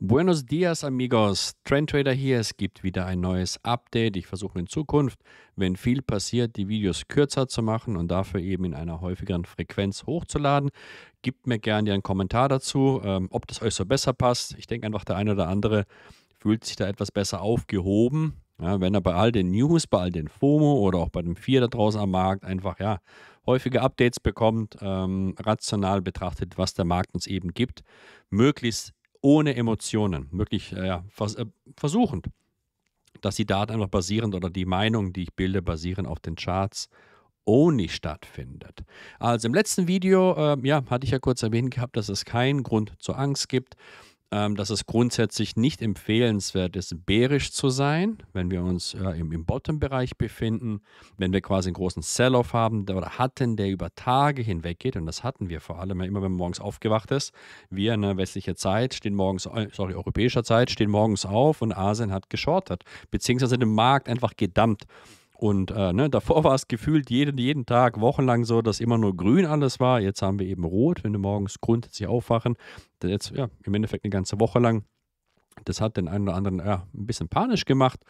Buenos dias, amigos. Trendtrader hier. Es gibt wieder ein neues Update. Ich versuche in Zukunft, wenn viel passiert, die Videos kürzer zu machen und dafür eben in einer häufigeren Frequenz hochzuladen. Gebt mir gerne einen Kommentar dazu, ähm, ob das euch so besser passt. Ich denke einfach, der eine oder andere fühlt sich da etwas besser aufgehoben. Ja, wenn er bei all den News, bei all den FOMO oder auch bei dem Vier da draußen am Markt einfach ja häufige Updates bekommt, ähm, rational betrachtet, was der Markt uns eben gibt, möglichst ohne Emotionen, wirklich äh, vers äh, versuchend, dass die Daten einfach basierend oder die Meinung, die ich bilde, basierend auf den Charts ohne stattfindet. Also im letzten Video, äh, ja, hatte ich ja kurz erwähnt gehabt, dass es keinen Grund zur Angst gibt ähm, dass es grundsätzlich nicht empfehlenswert ist, bärisch zu sein, wenn wir uns äh, im, im Bottom-Bereich befinden, wenn wir quasi einen großen Sell-Off haben oder hatten, der über Tage hinweg geht, und das hatten wir vor allem immer, wenn man morgens aufgewacht ist. Wir in der westlichen Zeit stehen morgens, äh, sorry, europäischer Zeit, stehen morgens auf und Asien hat geschortet, beziehungsweise den Markt einfach gedammt. Und äh, ne, davor war es gefühlt jeden, jeden Tag, wochenlang so, dass immer nur grün alles war. Jetzt haben wir eben rot, wenn wir morgens grundsätzlich aufwachen. Jetzt, ja, im Endeffekt eine ganze Woche lang. Das hat den einen oder anderen ja, ein bisschen panisch gemacht.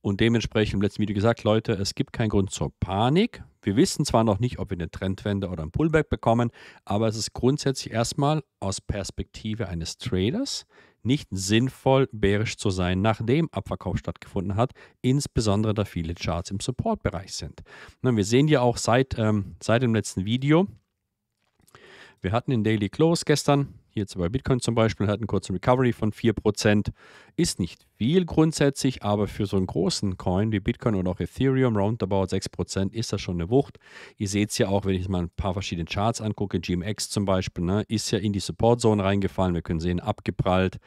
Und dementsprechend im letzten Video gesagt, Leute, es gibt keinen Grund zur Panik. Wir wissen zwar noch nicht, ob wir eine Trendwende oder ein Pullback bekommen, aber es ist grundsätzlich erstmal aus Perspektive eines Traders nicht sinnvoll, bärisch zu sein, nachdem Abverkauf stattgefunden hat, insbesondere da viele Charts im Supportbereich sind. Na, wir sehen ja auch seit, ähm, seit dem letzten Video, wir hatten den Daily Close gestern, hier jetzt bei Bitcoin zum Beispiel hat einen kurzen Recovery von 4%. Ist nicht viel grundsätzlich, aber für so einen großen Coin wie Bitcoin oder auch Ethereum, roundabout 6%, ist das schon eine Wucht. Ihr seht es ja auch, wenn ich mal ein paar verschiedene Charts angucke, GMX zum Beispiel, ne, ist ja in die Support-Zone reingefallen. Wir können sehen, abgeprallt.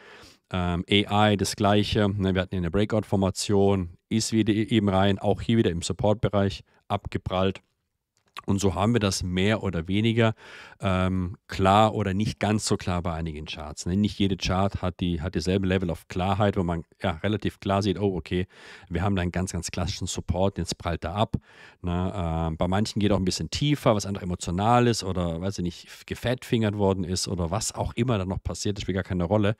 Ähm, AI das gleiche. Ne, wir hatten eine Breakout-Formation, ist wieder e-, eben rein, auch hier wieder im Support-Bereich abgeprallt. Und so haben wir das mehr oder weniger ähm, klar oder nicht ganz so klar bei einigen Charts. Ne? Nicht jede Chart hat, die, hat dieselbe Level of Klarheit, wo man ja, relativ klar sieht, oh okay, wir haben da einen ganz, ganz klassischen Support, jetzt prallt er ab. Ne? Ähm, bei manchen geht auch ein bisschen tiefer, was einfach emotional ist oder, weiß ich nicht, gefettfingert worden ist oder was auch immer da noch passiert, das spielt gar keine Rolle.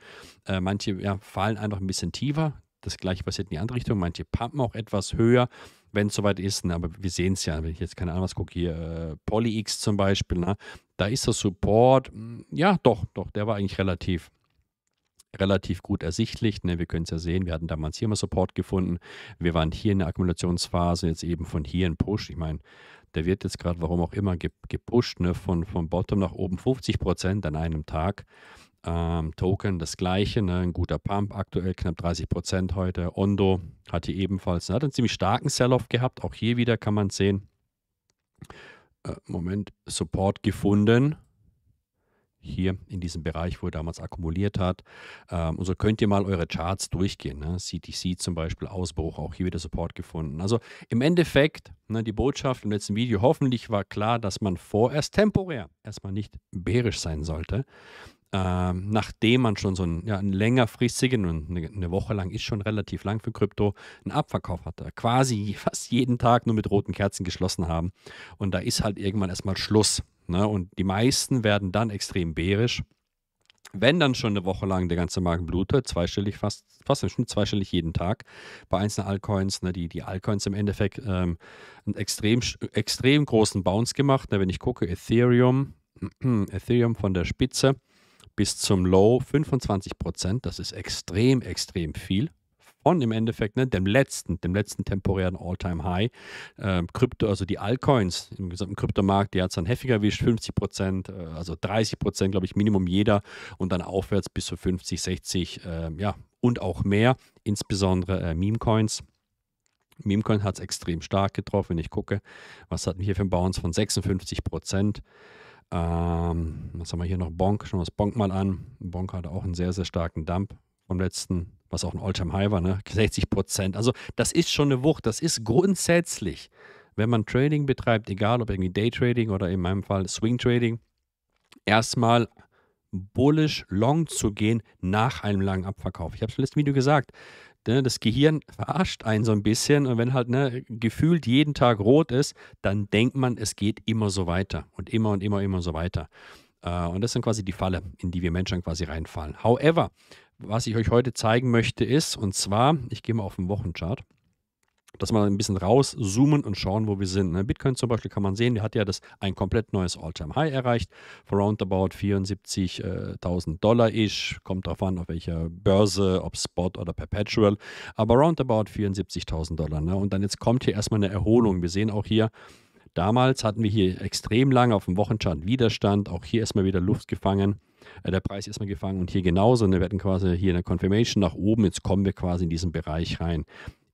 Äh, manche ja, fallen einfach ein bisschen tiefer, das gleiche passiert in die andere Richtung. Manche pumpen auch etwas höher, wenn es soweit ist. Ne? Aber wir sehen es ja, wenn ich jetzt keine Ahnung was gucke, hier äh, PolyX zum Beispiel, ne? da ist der Support, hm, ja doch, doch, der war eigentlich relativ relativ gut ersichtlich. Ne? Wir können es ja sehen, wir hatten damals hier mal Support gefunden. Wir waren hier in der Akkumulationsphase, jetzt eben von hier in Push. Ich meine, der wird jetzt gerade, warum auch immer, gepusht, ne? von, von Bottom nach oben 50 Prozent an einem Tag ähm, Token das gleiche, ne? ein guter Pump, aktuell knapp 30 Prozent heute. Ondo hat hier ebenfalls, ne, hat einen ziemlich starken Sell-Off gehabt, auch hier wieder kann man sehen. Äh, Moment, Support gefunden. Hier in diesem Bereich, wo er damals akkumuliert hat. Ähm, und so könnt ihr mal eure Charts durchgehen. Ne? CTC zum Beispiel, Ausbruch, auch hier wieder Support gefunden. Also im Endeffekt, ne, die Botschaft im letzten Video, hoffentlich war klar, dass man vorerst temporär erstmal nicht bärisch sein sollte ähm, nachdem man schon so einen, ja, einen längerfristigen und eine, Woche lang ist schon relativ lang für Krypto, einen Abverkauf hatte. Quasi fast jeden Tag nur mit roten Kerzen geschlossen haben. Und da ist halt irgendwann erstmal Schluss. Ne? Und die meisten werden dann extrem bärisch. Wenn dann schon eine Woche lang der ganze Markt blutet, zweistellig fast, fast im Schnitt zweistellig jeden Tag bei einzelnen Altcoins, ne, die, die Altcoins im Endeffekt ähm, einen extrem, extrem großen Bounce gemacht. Ne, wenn ich gucke, Ethereum, Ethereum von der Spitze bis zum Low 25 Prozent. Das ist extrem, extrem viel. Von im Endeffekt ne, dem letzten, dem letzten temporären All-Time-High. Äh, Krypto, also die Altcoins im gesamten Kryptomarkt, die hat es dann heftig erwischt, 50 Prozent, äh, also 30 Prozent, glaube ich, Minimum jeder und dann aufwärts bis zu 50, 60, äh, ja, und auch mehr, insbesondere äh, Meme-Coins. Memecoin hat es extrem stark getroffen, wenn ich gucke. Was hatten wir hier für ein Bounce von 56 Prozent? Ähm, was haben wir hier noch? Bonk, schauen wir uns Bonk mal an. Bonk hatte auch einen sehr, sehr starken Dump vom letzten, was auch ein Alltime high war, ne? 60 Prozent. Also das ist schon eine Wucht. Das ist grundsätzlich, wenn man Trading betreibt, egal ob irgendwie Daytrading oder in meinem Fall Swing Trading, erstmal bullish long zu gehen nach einem langen Abverkauf. Ich habe es im letzten Video gesagt, Ne, das Gehirn verarscht einen so ein bisschen und wenn halt ne, gefühlt jeden Tag rot ist, dann denkt man, es geht immer so weiter und immer und immer, immer so weiter. Äh, und das sind quasi die Falle, in die wir Menschen quasi reinfallen. However, was ich euch heute zeigen möchte ist, und zwar, ich gehe mal auf den Wochenchart dass wir ein bisschen rauszoomen und schauen, wo wir sind. Ne? Bitcoin zum Beispiel kann man sehen, der hat ja das, ein komplett neues All-Time-High erreicht, von roundabout 74.000 Dollar ish, kommt darauf an, auf welcher Börse, ob Spot oder Perpetual, aber roundabout 74.000 Dollar. Ne? Und dann jetzt kommt hier erstmal eine Erholung. Wir sehen auch hier, Damals hatten wir hier extrem lange auf dem Wochenchart Widerstand, auch hier erstmal wieder Luft gefangen, äh, der Preis erstmal gefangen und hier genauso. Und ne? wir hatten quasi hier eine Confirmation nach oben, jetzt kommen wir quasi in diesen Bereich rein.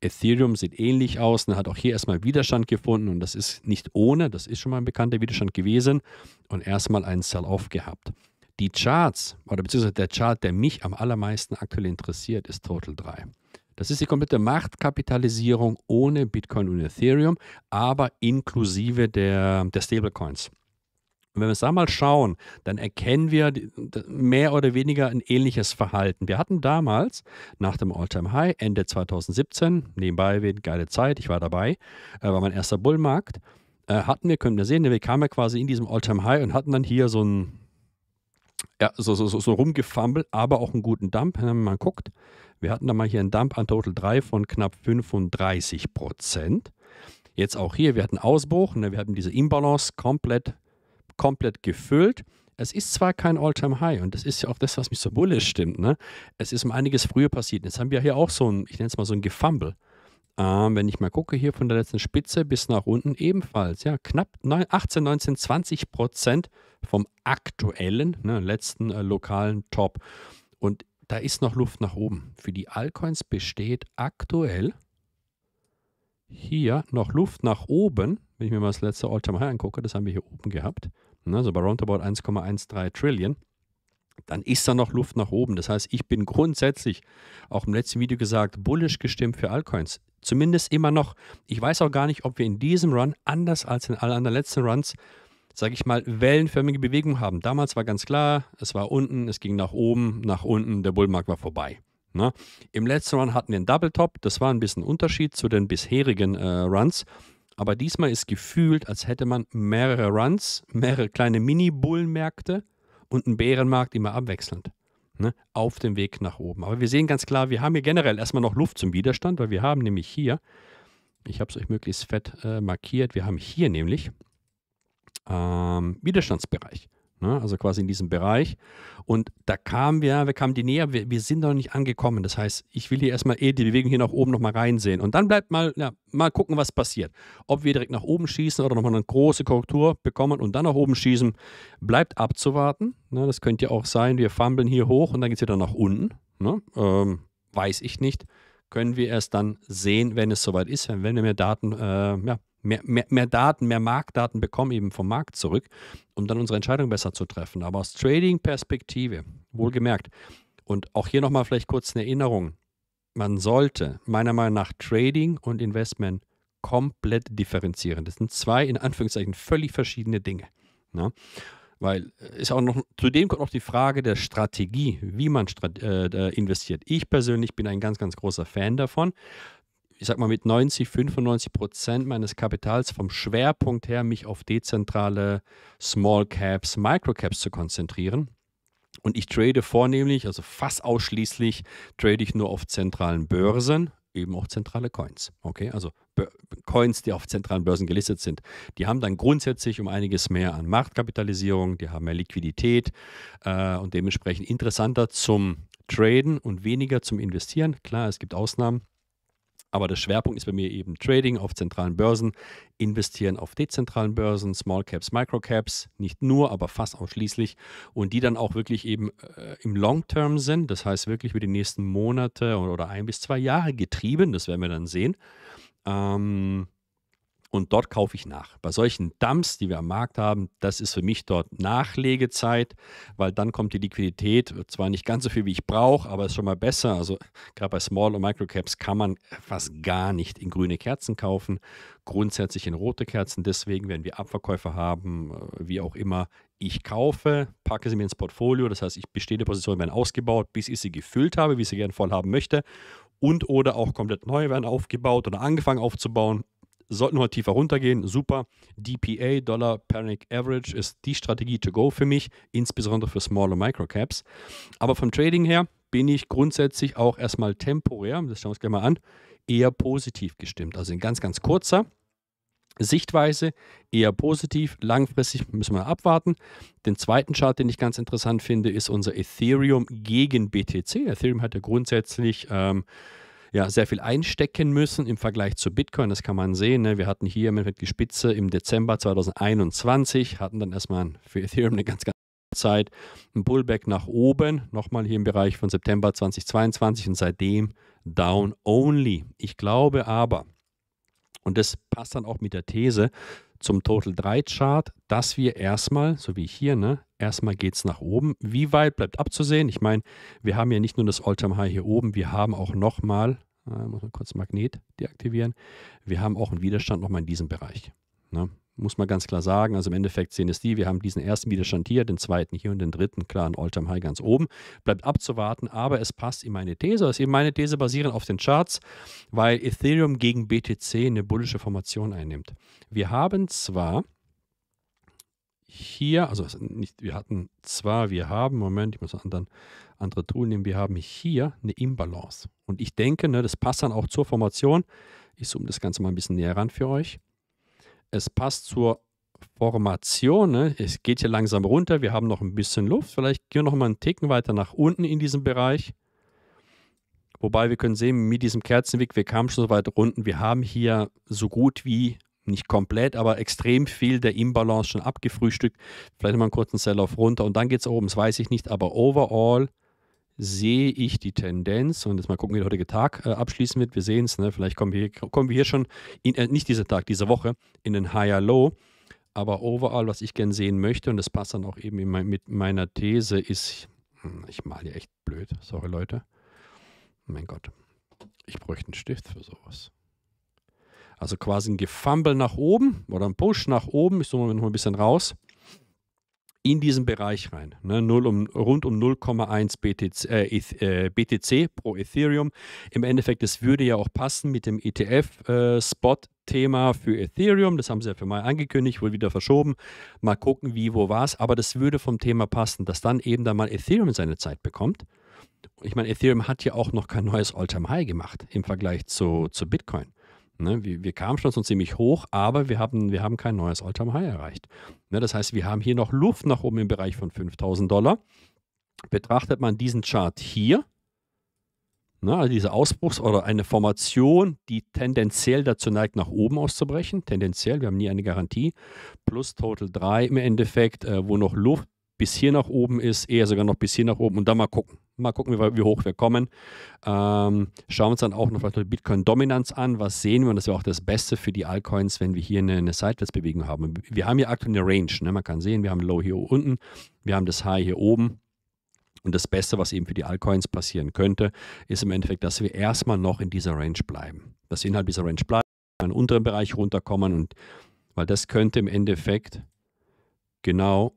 Ethereum sieht ähnlich aus und hat auch hier erstmal Widerstand gefunden und das ist nicht ohne, das ist schon mal ein bekannter Widerstand gewesen und erstmal einen Sell-off gehabt. Die Charts oder beziehungsweise der Chart, der mich am allermeisten aktuell interessiert, ist Total 3. Das ist die komplette Machtkapitalisierung ohne Bitcoin und Ethereum, aber inklusive der, der Stablecoins. Und wenn wir es da mal schauen, dann erkennen wir mehr oder weniger ein ähnliches Verhalten. Wir hatten damals nach dem All-Time-High Ende 2017, nebenbei erwähnt, geile Zeit, ich war dabei, äh, war mein erster Bullmarkt, äh, hatten wir, können wir sehen, wir kamen ja quasi in diesem All-Time-High und hatten dann hier so ein, ja, so, so, so, so rumgefummelt, aber auch einen guten Dump, wenn man mal guckt. Wir hatten da mal hier einen Dump an Total 3 von knapp 35 Prozent. Jetzt auch hier, wir hatten Ausbruch, ne, wir hatten diese Imbalance komplett komplett gefüllt. Es ist zwar kein All-Time-High und das ist ja auch das, was mich so bullisch stimmt. Ne? Es ist um einiges früher passiert. Jetzt haben wir hier auch so ein, ich nenne es mal so ein Gefumble. Ähm, wenn ich mal gucke, hier von der letzten Spitze bis nach unten ebenfalls. Ja, knapp 9, 18, 19, 20 Prozent vom aktuellen, ne, letzten äh, lokalen Top. Und da ist noch Luft nach oben. Für die Altcoins besteht aktuell hier noch Luft nach oben. Wenn ich mir mal das letzte All-Time-High angucke, das haben wir hier oben gehabt ne, so bei roundabout 1,13 Trillion, dann ist da noch Luft nach oben. Das heißt, ich bin grundsätzlich, auch im letzten Video gesagt, bullisch gestimmt für Altcoins. Zumindest immer noch. Ich weiß auch gar nicht, ob wir in diesem Run, anders als in allen anderen letzten Runs, sage ich mal, wellenförmige Bewegungen haben. Damals war ganz klar, es war unten, es ging nach oben, nach unten, der Bullmarkt war vorbei. Ne? Im letzten Run hatten wir einen Double Top, das war ein bisschen Unterschied zu den bisherigen äh, Runs. Aber diesmal ist gefühlt, als hätte man mehrere Runs, mehrere kleine Mini-Bullenmärkte und einen Bärenmarkt immer abwechselnd ne, auf dem Weg nach oben. Aber wir sehen ganz klar, wir haben hier generell erstmal noch Luft zum Widerstand, weil wir haben nämlich hier, ich habe es euch möglichst fett äh, markiert, wir haben hier nämlich ähm, Widerstandsbereich ne? also quasi in diesem Bereich. Und da kamen wir, wir kamen die näher, wir, wir sind noch nicht angekommen. Das heißt, ich will hier erstmal eh die Bewegung hier nach oben nochmal reinsehen. Und dann bleibt mal, ja, mal gucken, was passiert. Ob wir direkt nach oben schießen oder nochmal eine große Korrektur bekommen und dann nach oben schießen, bleibt abzuwarten. Ne? Das könnte ja auch sein, wir fummeln hier hoch und dann geht es wieder nach unten. Ne? Ähm, weiß ich nicht können wir erst dann sehen, wenn es soweit ist, wenn wir mehr Daten äh, ja, mehr, mehr, mehr Daten, mehr Marktdaten bekommen eben vom Markt zurück, um dann unsere Entscheidung besser zu treffen. Aber aus Trading-Perspektive, wohlgemerkt, und auch hier nochmal vielleicht kurz eine Erinnerung, man sollte meiner Meinung nach Trading und Investment komplett differenzieren. Das sind zwei in Anführungszeichen völlig verschiedene Dinge. Ne? Weil äh, ist auch noch, zudem kommt noch die Frage der Strategie, wie man äh, investiert. Ich persönlich bin ein ganz, ganz großer Fan davon, ich sag mal, mit 90, 95 Prozent meines Kapitals vom Schwerpunkt her mich auf dezentrale Small Caps, Micro Caps zu konzentrieren. Und ich trade vornehmlich, also fast ausschließlich, trade ich nur auf zentralen Börsen, eben auch zentrale Coins. Okay, also Be Coins, die auf zentralen Börsen gelistet sind. Die haben dann grundsätzlich um einiges mehr an Marktkapitalisierung, die haben mehr Liquidität äh, und dementsprechend interessanter zum Traden und weniger zum Investieren. Klar, es gibt Ausnahmen. Aber der Schwerpunkt ist bei mir eben Trading auf zentralen Börsen, investieren auf dezentralen Börsen, Small Caps, Micro Caps, nicht nur, aber fast ausschließlich und die dann auch wirklich eben äh, im Long Term sind, das heißt wirklich über die nächsten Monate oder, oder ein bis zwei Jahre getrieben, das werden wir dann sehen. Ähm, und dort kaufe ich nach. Bei solchen Dumps, die wir am Markt haben, das ist für mich dort Nachlegezeit, weil dann kommt die Liquidität, zwar nicht ganz so viel, wie ich brauche, aber ist schon mal besser. Also gerade bei Small- und Microcaps kann man fast gar nicht in grüne Kerzen kaufen, grundsätzlich in rote Kerzen. Deswegen, wenn wir Abverkäufe haben, äh, wie auch immer, ich kaufe, packe sie mir ins Portfolio, das heißt, ich bestehende Positionen werden ausgebaut, bis ich sie gefüllt habe, wie ich sie gerne voll haben möchte und oder auch komplett neu werden aufgebaut oder angefangen aufzubauen sollten heute tiefer runtergehen, super. DPA, Dollar Panic Average, ist die Strategie to go für mich, insbesondere für Smaller Microcaps. Aber vom Trading her bin ich grundsätzlich auch erstmal temporär, das schauen wir uns gleich mal an, eher positiv gestimmt. Also in ganz, ganz kurzer Sichtweise eher positiv. Langfristig müssen wir abwarten. Den zweiten Chart, den ich ganz interessant finde, ist unser Ethereum gegen BTC. Ethereum hat ja grundsätzlich. Ähm, ja, sehr viel einstecken müssen im Vergleich zu Bitcoin. Das kann man sehen. Ne? Wir hatten hier im die Spitze im Dezember 2021, hatten dann erstmal für Ethereum eine ganz, ganz Zeit ein Pullback nach oben, nochmal hier im Bereich von September 2022 und seitdem down only. Ich glaube aber, und das passt dann auch mit der These, zum Total 3 Chart, dass wir erstmal, so wie hier, ne, erstmal geht es nach oben. Wie weit bleibt abzusehen? Ich meine, wir haben ja nicht nur das All-Time High hier oben, wir haben auch nochmal, äh, muss man kurz Magnet deaktivieren, wir haben auch einen Widerstand nochmal in diesem Bereich. Ne? muss man ganz klar sagen. Also im Endeffekt sehen es die, wir haben diesen ersten Widerstand hier, den zweiten hier und den dritten klar ein all time High ganz oben. Bleibt abzuwarten, aber es passt in meine These. Also eben meine These basierend auf den Charts, weil Ethereum gegen BTC eine bullische Formation einnimmt. Wir haben zwar hier, also nicht, wir hatten zwar, wir haben, Moment, ich muss anderen, andere Tool nehmen, wir haben hier eine Imbalance. Und ich denke, ne, das passt dann auch zur Formation. Ich zoome das Ganze mal ein bisschen näher ran für euch es passt zur Formation. Ne? Es geht hier langsam runter. Wir haben noch ein bisschen Luft. Vielleicht gehen wir noch mal einen Ticken weiter nach unten in diesem Bereich. Wobei wir können sehen, mit diesem Kerzenweg, wir kamen schon so weit unten. Wir haben hier so gut wie, nicht komplett, aber extrem viel der Imbalance schon abgefrühstückt. Vielleicht mal einen kurzen Sell-Off runter und dann geht es oben. Das weiß ich nicht, aber overall sehe ich die Tendenz, und jetzt mal gucken, wie der heutige Tag äh, abschließen wird, wir sehen es, ne? vielleicht kommen wir, hier, kommen wir hier schon, in, äh, nicht dieser Tag, diese Woche, in den Higher Low. Aber overall, was ich gern sehen möchte, und das passt dann auch eben mein, mit meiner These, ist, hm, ich male hier echt blöd, sorry Leute. Mein Gott, ich bräuchte einen Stift für sowas. Also quasi ein Gefumble nach oben oder ein Push nach oben. Ich zoome noch ein bisschen raus in diesen Bereich rein. Ne? Um, rund um 0,1 BTC, äh, äh BTC, pro Ethereum. Im Endeffekt, das würde ja auch passen mit dem ETF-Spot. Äh, Thema für Ethereum, das haben sie ja für mal angekündigt, wohl wieder verschoben. Mal gucken, wie, wo, was. Aber das würde vom Thema passen, dass dann eben da mal Ethereum seine Zeit bekommt. Ich meine, Ethereum hat ja auch noch kein neues All-Time-High gemacht im Vergleich zu, zu Bitcoin. Ne, wir, wir, kamen schon so ziemlich hoch, aber wir haben, wir haben kein neues Alltime High erreicht. Ne, das heißt, wir haben hier noch Luft nach oben im Bereich von 5000 Dollar. Betrachtet man diesen Chart hier, ne, also diese Ausbruchs- oder eine Formation, die tendenziell dazu neigt, nach oben auszubrechen, tendenziell, wir haben nie eine Garantie, plus Total 3 im Endeffekt, äh, wo noch Luft bis hier nach oben ist, eher sogar noch bis hier nach oben und dann mal gucken. Mal gucken, wie, hoch wir kommen. Ähm, schauen wir uns dann auch noch vielleicht Bitcoin-Dominanz an. Was sehen wir? Und das wäre auch das Beste für die Altcoins, wenn wir hier eine, eine Seitwärtsbewegung haben. Wir haben hier aktuell eine Range. Ne? Man kann sehen, wir haben Low hier unten, wir haben das High hier oben. Und das Beste, was eben für die Altcoins passieren könnte, ist im Endeffekt, dass wir erstmal noch in dieser Range bleiben. Dass wir innerhalb dieser Range bleiben, in den unteren Bereich runterkommen und weil das könnte im Endeffekt genau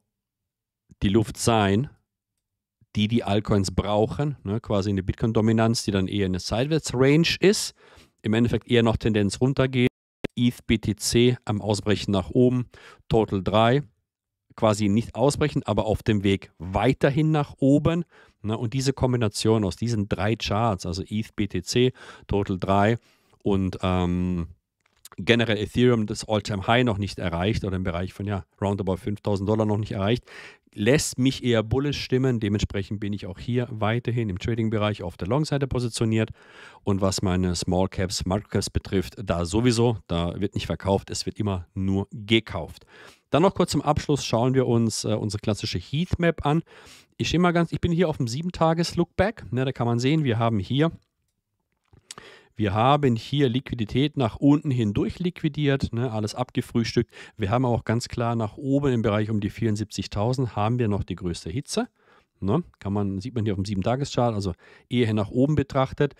die Luft sein, die die Altcoins brauchen, ne, quasi eine Bitcoin-Dominanz, die dann eher eine Sideways-Range ist, im Endeffekt eher noch Tendenz runtergeht. E ETH BTC am Ausbrechen nach oben, Total 3 quasi nicht ausbrechen, aber auf dem Weg weiterhin nach oben. Ne, und diese Kombination aus diesen drei Charts, also ETH BTC, Total 3 und ähm, generell Ethereum das All-Time-High noch nicht erreicht oder im Bereich von ja, roundabout 5000 Dollar noch nicht erreicht, lässt mich eher bullish stimmen. Dementsprechend bin ich auch hier weiterhin im Trading-Bereich auf der Long-Seite positioniert. Und was meine Small Caps, Smart Caps betrifft, da sowieso, da wird nicht verkauft, es wird immer nur gekauft. Dann noch kurz zum Abschluss schauen wir uns äh, unsere klassische Heatmap an. Ich, immer ganz, ich bin hier auf dem 7-Tages-Lookback. Ne, da kann man sehen, wir haben hier wir haben hier Liquidität nach unten hindurch liquidiert, ne, alles abgefrühstückt. Wir haben auch ganz klar nach oben im Bereich um die 74.000 haben wir noch die größte Hitze. Ne, kann man, sieht man hier auf dem 7-Tages-Chart, also eher nach oben betrachtet.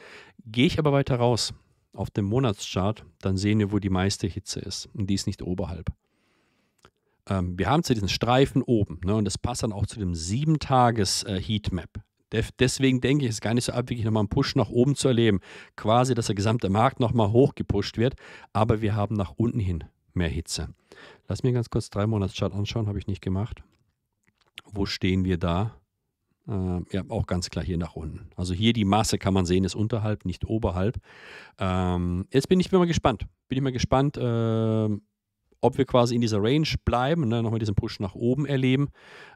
Gehe ich aber weiter raus auf dem Monatschart, dann sehen wir, wo die meiste Hitze ist. Und die ist nicht oberhalb ähm, wir haben zu diesen Streifen oben, ne, und das passt dann auch zu dem 7-Tages-Heatmap. Deswegen denke ich, es ist gar nicht so abwegig, nochmal einen Push nach oben zu erleben. Quasi, dass der gesamte Markt nochmal hochgepusht wird, aber wir haben nach unten hin mehr Hitze. Lass mir ganz kurz drei Monatschart anschauen, habe ich nicht gemacht. Wo stehen wir da? Äh, ja, auch ganz klar hier nach unten. Also hier die Masse kann man sehen, ist unterhalb, nicht oberhalb. Ähm, jetzt bin ich mal gespannt. Bin ich mal gespannt. Äh, ob wir quasi in dieser Range bleiben, ne, nochmal diesen Push nach oben erleben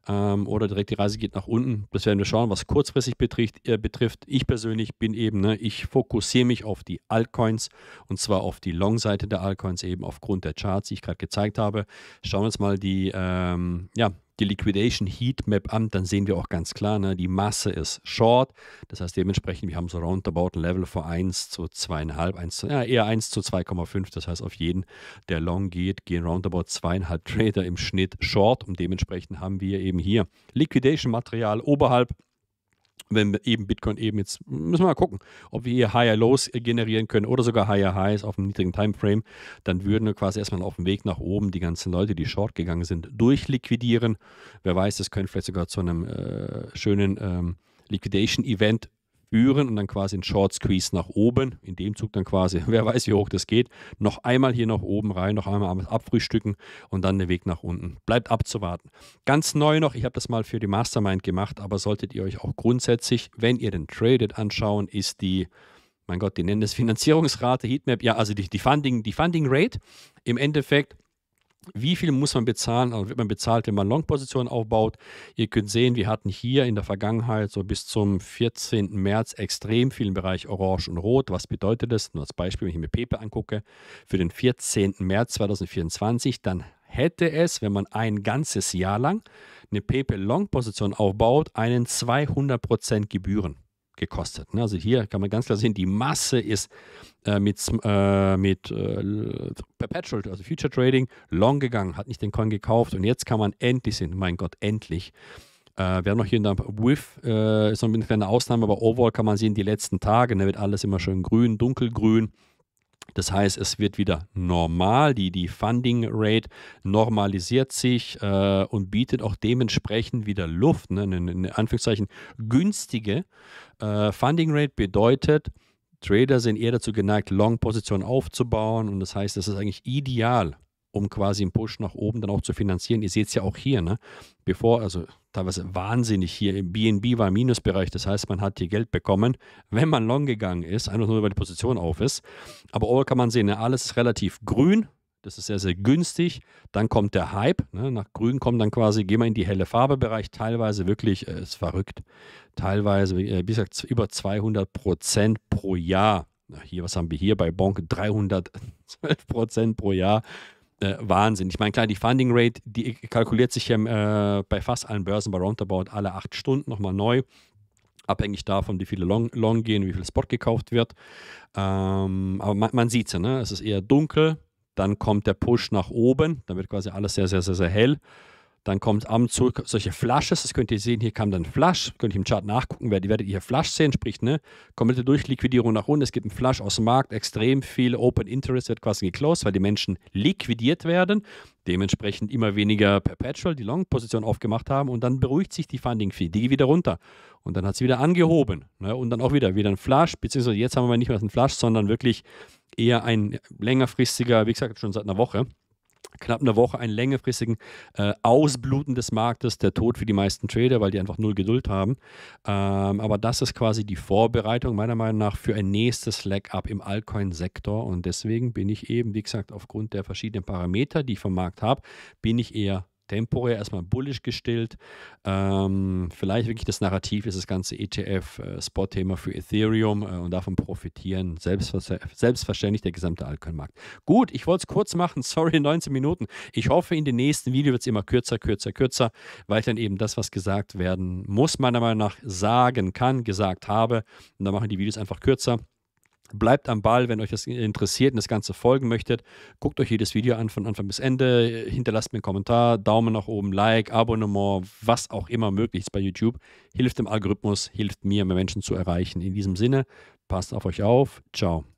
ähm, oder direkt die Reise geht nach unten. Das werden wir schauen, was kurzfristig betrifft. Äh, betrifft. Ich persönlich bin eben, ne, ich fokussiere mich auf die Altcoins und zwar auf die Long-Seite der Altcoins eben aufgrund der Charts, die ich gerade gezeigt habe. Schauen wir uns mal die, ähm, ja, die Liquidation Heatmap an, dann sehen wir auch ganz klar, ne, die Masse ist short. Das heißt dementsprechend, wir haben so roundabout ein Level von 1 zu 2,5, 1 zu, ja, eher 1 zu 2,5. Das heißt, auf jeden, der long geht, gehen roundabout 2,5 Trader im Schnitt short. Und dementsprechend haben wir eben hier Liquidation Material oberhalb wenn eben Bitcoin eben jetzt, müssen wir mal gucken, ob wir hier Higher Lows generieren können oder sogar Higher Highs auf einem niedrigen Timeframe, dann würden wir quasi erstmal auf dem Weg nach oben die ganzen Leute, die short gegangen sind, durchliquidieren. Wer weiß, das könnte vielleicht sogar zu einem äh, schönen ähm, Liquidation-Event führen und dann quasi einen Short Squeeze nach oben. In dem Zug dann quasi, wer weiß, wie hoch das geht. Noch einmal hier nach oben rein, noch einmal abfrühstücken und dann den Weg nach unten. Bleibt abzuwarten. Ganz neu noch, ich habe das mal für die Mastermind gemacht, aber solltet ihr euch auch grundsätzlich, wenn ihr den Traded anschauen, ist die mein Gott, die nennen das Finanzierungsrate, Heatmap, ja, also die, die, Funding, die Funding Rate im Endeffekt wie viel muss man bezahlen? Also wird man bezahlt, wenn man Long-Positionen aufbaut? Ihr könnt sehen, wir hatten hier in der Vergangenheit so bis zum 14. März extrem viel im Bereich Orange und Rot. Was bedeutet das? Nur als Beispiel, wenn ich mir Pepe angucke, für den 14. März 2024, dann hätte es, wenn man ein ganzes Jahr lang eine Pepe Long-Position aufbaut, einen 200% Gebühren gekostet. Ne? Also hier kann man ganz klar sehen, die Masse ist äh, mit, äh, mit äh, Perpetual, also Future Trading, long gegangen, hat nicht den Coin gekauft und jetzt kann man endlich sehen, mein Gott, endlich. Äh, wir haben noch hier in der WIF, äh, ist noch eine Ausnahme, aber overall kann man sehen, die letzten Tage, da ne, wird alles immer schön grün, dunkelgrün. Das heißt, es wird wieder normal, die, die Funding Rate normalisiert sich äh, und bietet auch dementsprechend wieder Luft. Ne? Eine, in Anführungszeichen günstige äh, Funding Rate bedeutet, Trader sind eher dazu geneigt, Long-Positionen aufzubauen und das heißt, es ist eigentlich ideal um quasi einen Push nach oben dann auch zu finanzieren. Ihr seht es ja auch hier, ne? Bevor, also teilweise wahnsinnig hier, im BNB war im Minusbereich, das heißt, man hat hier Geld bekommen, wenn man long gegangen ist, einfach nur, weil die Position auf ist. Aber overall kann man sehen, ne? alles ist relativ grün, das ist sehr, sehr günstig. Dann kommt der Hype. Ne? Nach grün kommt dann quasi, gehen wir in die helle Farbebereich, Teilweise wirklich, äh, ist verrückt. Teilweise, wie äh, gesagt, über 200 Prozent pro Jahr. Na, hier, was haben wir hier bei Bonk? 312 Prozent pro Jahr äh, Wahnsinn. Ich meine, klar, die Funding Rate, die kalkuliert sich ja äh, bei fast allen Börsen bei Roundabout alle acht Stunden nochmal neu. Abhängig davon, wie viele Long, Long gehen, wie viel Spot gekauft wird. Ähm, aber man, man sieht es ja, ne? es ist eher dunkel, dann kommt der Push nach oben, dann wird quasi alles sehr, sehr, sehr, sehr hell. Dann kommt am zurück solche Flashes, das könnt ihr sehen, hier kam dann Flash, könnt ihr im Chart nachgucken, werdet, werdet ihr hier Flash sehen, sprich ne, komplette Durchliquidierung nach unten, es gibt einen Flash aus dem Markt, extrem viel Open Interest wird quasi geclosed, weil die Menschen liquidiert werden, dementsprechend immer weniger Perpetual, die Long-Position aufgemacht haben und dann beruhigt sich die Funding-Fee, die geht wieder runter und dann hat sie wieder angehoben ne, und dann auch wieder, wieder ein Flash, beziehungsweise jetzt haben wir nicht mehr einen Flash, sondern wirklich eher ein längerfristiger, wie gesagt, schon seit einer Woche, knapp eine Woche einen längerfristigen äh, Ausbluten des Marktes, der Tod für die meisten Trader, weil die einfach null Geduld haben. Ähm, aber das ist quasi die Vorbereitung meiner Meinung nach für ein nächstes Leg-up im Altcoin-Sektor und deswegen bin ich eben, wie gesagt, aufgrund der verschiedenen Parameter, die ich vom Markt habe, bin ich eher temporär erstmal bullisch gestillt. Ähm, vielleicht wirklich das Narrativ ist das ganze ETF-Spot-Thema äh, für Ethereum äh, und davon profitieren selbstver selbstverständlich der gesamte Altcoin-Markt. Gut, ich wollte es kurz machen. Sorry, 19 Minuten. Ich hoffe, in den nächsten Videos wird es immer kürzer, kürzer, kürzer, weil ich dann eben das, was gesagt werden muss, meiner Meinung nach sagen kann, gesagt habe. Und dann machen die Videos einfach kürzer. Bleibt am Ball, wenn euch das interessiert und das Ganze folgen möchtet. Guckt euch jedes Video an von Anfang bis Ende. Hinterlasst mir einen Kommentar, Daumen nach oben, Like, Abonnement, was auch immer möglich ist bei YouTube. Hilft dem Algorithmus, hilft mir, mehr Menschen zu erreichen. In diesem Sinne, passt auf euch auf. Ciao.